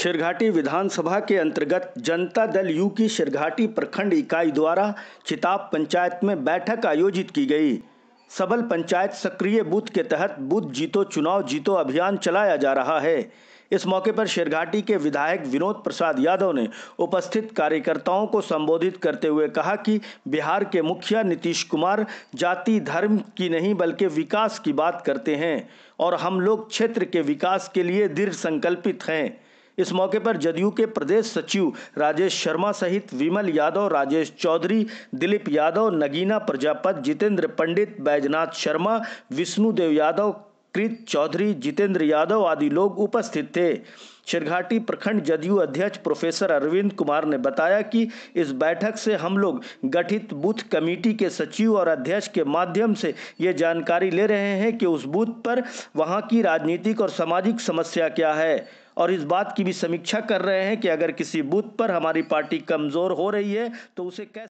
शिरघाटी विधानसभा के अंतर्गत जनता दल यू की शिरघाटी प्रखंड इकाई द्वारा चिताब पंचायत में बैठक आयोजित की गई सबल पंचायत सक्रिय बूथ के तहत बूथ जीतो चुनाव जीतो अभियान चलाया जा रहा है इस मौके पर शेरघाटी के विधायक विनोद प्रसाद यादव ने उपस्थित कार्यकर्ताओं को संबोधित करते हुए कहा कि बिहार के मुखिया नीतीश कुमार जाति धर्म की नहीं बल्कि विकास की बात करते हैं और हम लोग क्षेत्र के विकास के लिए दृढ़ संकल्पित हैं इस मौके पर जदयू के प्रदेश सचिव राजेश शर्मा सहित विमल यादव राजेश चौधरी दिलीप यादव नगीना प्रजापत जितेंद्र पंडित बैजनाथ शर्मा विष्णुदेव यादव कृत चौधरी जितेंद्र यादव आदि लोग उपस्थित थे शिरघाटी प्रखंड जदयू अध्यक्ष प्रोफेसर अरविंद कुमार ने बताया कि इस बैठक से हम लोग गठित बूथ कमेटी के सचिव और अध्यक्ष के माध्यम से ये जानकारी ले रहे हैं कि उस बूथ पर वहाँ की राजनीतिक और सामाजिक समस्या क्या है और इस बात की भी समीक्षा कर रहे हैं कि अगर किसी बूथ पर हमारी पार्टी कमज़ोर हो रही है तो उसे कैसे